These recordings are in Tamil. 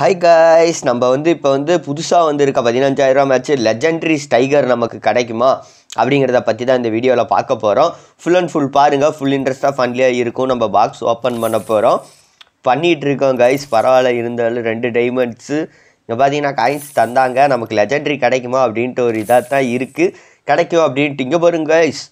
ஹை காய்ஸ் நம்ம வந்து இப்போ வந்து புதுசாக வந்திருக்க பதினஞ்சாயிரரூவா மேட்ச்சு லெஜெண்ட்ரிஸ் டைகர் நமக்கு கிடைக்குமா அப்படிங்கிறத பற்றி தான் இந்த வீடியோவில் பார்க்க போகிறோம் ஃபுல் அண்ட் ஃபுல் பாருங்கள் ஃபுல் இன்ட்ரெஸ்ட்டாக ஃபன்லியாக இருக்கும் நம்ம பாக்ஸ் ஓப்பன் பண்ண போகிறோம் பண்ணிகிட்ருக்கோம் கைஸ் பரவாயில்ல இருந்தாலும் ரெண்டு டைமண்ட்ஸு இங்கே பார்த்தீங்கன்னா காயின்ஸ் தந்தாங்க நமக்கு லெஜெண்ட்ரி கிடைக்குமா அப்படின்ட்டு ஒரு இதாக தான் இருக்குது கிடைக்கும் அப்படின்ட்டு இங்கே பாருங்க கைஸ்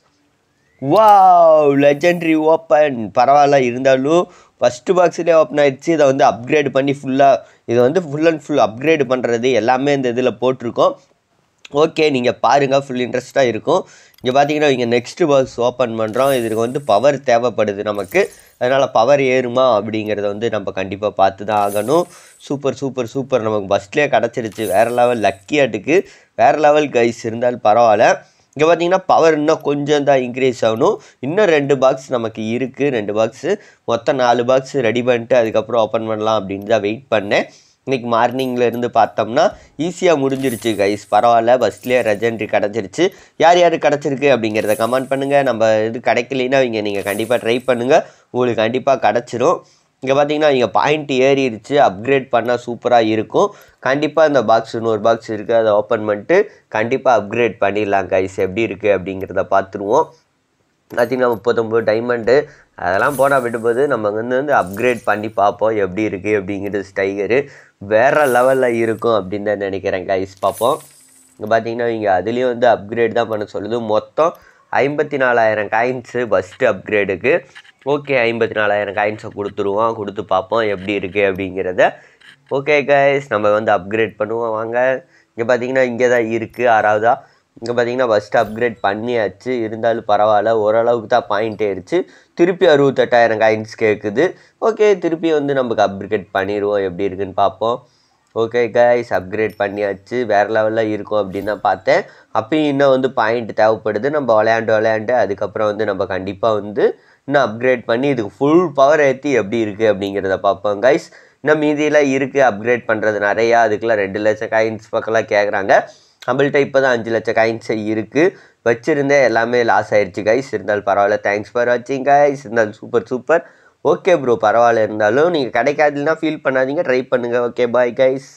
வாவ் லெஜெண்ட்ரி ஓப்பன் பரவாயில்ல இருந்தாலும் ஃபஸ்ட்டு பாக்ஸ்லேயே ஓப்பன் ஆகிடுச்சு இதை வந்து அப்கிரேட் பண்ணி ஃபுல்லாக இதை வந்து ஃபுல் அண்ட் ஃபுல் அப்கிரேட் பண்ணுறது எல்லாமே இந்த இதில் போட்டிருக்கோம் ஓகே நீங்கள் பாருங்கள் ஃபுல் இன்ட்ரெஸ்ட்டாக இருக்கும் இங்கே பார்த்தீங்கன்னா இங்கே நெக்ஸ்ட்டு பாக்ஸ் ஓப்பன் பண்ணுறோம் இதுக்கு வந்து பவர் தேவைப்படுது நமக்கு அதனால் பவர் ஏறுமா அப்படிங்கிறத வந்து நம்ம கண்டிப்பாக பார்த்து தான் ஆகணும் சூப்பர் சூப்பர் சூப்பர் நமக்கு ஃபஸ்ட்லேயே கிடச்சிருச்சு வேறு லெவல் லக்கி ஆட்டுக்கு வேறு லெவல் கைஸ் இருந்தாலும் பரவாயில்ல இங்கே பார்த்தீங்கன்னா பவர் இன்னும் கொஞ்சம் தான் இன்க்ரீஸ் ஆகணும் இன்னும் ரெண்டு பாக்ஸ் நமக்கு இருக்குது ரெண்டு பாக்ஸு மொத்தம் நாலு பாக்ஸ் ரெடி பண்ணிட்டு அதுக்கப்புறம் ஓப்பன் பண்ணலாம் அப்படின்னு தான் வெயிட் பண்ணேன் இன்றைக்கி மார்னிங்லேருந்து பார்த்தோம்னா ஈஸியாக முடிஞ்சிருச்சு கைஸ் பரவாயில்ல ஃபஸ்ட்லேயே ரெஜென்ட்ரி கிடச்சிருச்சு யார் யார் கிடச்சிருக்கு அப்படிங்கிறத கமெண்ட் பண்ணுங்கள் நம்ம இது கிடைக்கலைன்னா இங்கே நீங்கள் கண்டிப்பாக ட்ரை பண்ணுங்கள் உங்களுக்கு கண்டிப்பாக கிடச்சிரும் இங்கே பார்த்தீங்கன்னா நீங்கள் பாயிண்ட் ஏறிடுச்சு அப்கிரேட் பண்ணால் சூப்பராக இருக்கும் கண்டிப்பாக இந்த பாக்ஸ் இன்னொரு பாக்ஸ் இருக்குது அதை ஓப்பன் பண்ணிட்டு கண்டிப்பாக அப்கிரேட் பண்ணிடலாம் கைஸ் எப்படி இருக்குது அப்படிங்கிறத பார்த்துருவோம் பார்த்திங்கன்னா முப்பத்தொம்போது டைமண்டு அதெல்லாம் போனால் விடும்போது நம்ம வந்து வந்து அப்கிரேட் பண்ணி பார்ப்போம் எப்படி இருக்குது அப்படிங்கிறது ஸ்டைகரு வேறு லெவலில் இருக்கும் அப்படின்னு தான் நினைக்கிறேன் கைஸ் பார்ப்போம் இங்கே பார்த்தீங்கன்னா இங்கே அதுலேயும் வந்து அப்கிரேட் தான் பண்ண சொல்லுது மொத்தம் ஐம்பத்தி நாலாயிரம் காயின்ஸு ஃபஸ்ட்டு அப்கிரேடுக்கு ஓகே ஐம்பத்தி நாலாயிரம் காயின்ஸை கொடுத்துருவோம் கொடுத்து பார்ப்போம் எப்படி இருக்குது அப்படிங்கிறத ஓகே கைஸ் நம்ம வந்து அப்கிரேட் பண்ணுவோம் வாங்க இங்கே பார்த்தீங்கன்னா இங்கே தான் இருக்குது ஆறாவதா இங்கே பார்த்தீங்கன்னா ஃபஸ்ட்டு அப்கிரேட் பண்ணியாச்சு இருந்தாலும் பரவாயில்ல ஓரளவுக்கு தான் பாயிண்ட் ஆயிடுச்சு திருப்பி அறுபத்தெட்டாயிரம் காயின்ஸ் கேட்குது ஓகே திருப்பி வந்து நமக்கு அப்கிரேட் பண்ணிடுவோம் எப்படி இருக்குன்னு பார்ப்போம் ஓகே கைஸ் அப்கிரேட் பண்ணியாச்சு வேறு லெவலில் இருக்கும் அப்படின்னு தான் பார்த்தேன் அப்பயும் இன்னும் வந்து பாயிண்ட் தேவைப்படுது நம்ம விளையாண்டு விளையாண்டு அதுக்கப்புறம் வந்து நம்ம கண்டிப்பாக வந்து இன்னும் அப்கிரேட் பண்ணி இதுக்கு ஃபுல் பவர் ஏற்றி எப்படி இருக்குது அப்படிங்கிறத பார்ப்போம் கைஸ் இன்னும் மீதியெல்லாம் இருக்குது அப்கிரேட் பண்ணுறது நிறையா அதுக்கெலாம் ரெண்டு லட்சம் காயின்ஸ் பக்கம்லாம் கேட்குறாங்க நம்மள்ட்ட இப்போ தான் அஞ்சு லட்சம் காயின்ஸே இருக்குது வச்சுருந்தேன் எல்லாமே லாஸ் ஆகிடுச்சு கைஸ் இருந்தாலும் பரவாயில்ல தேங்க்ஸ் ஃபார் வாட்சிங் கைஸ் இருந்தாலும் சூப்பர் சூப்பர் ஓகே ப்ரோ பரவாயில்ல இருந்தாலும் நீங்கள் கிடைக்காதுன்னா ஃபீல் பண்ணாதீங்க ட்ரை பண்ணுங்கள் ஓகே பாய் கைஸ்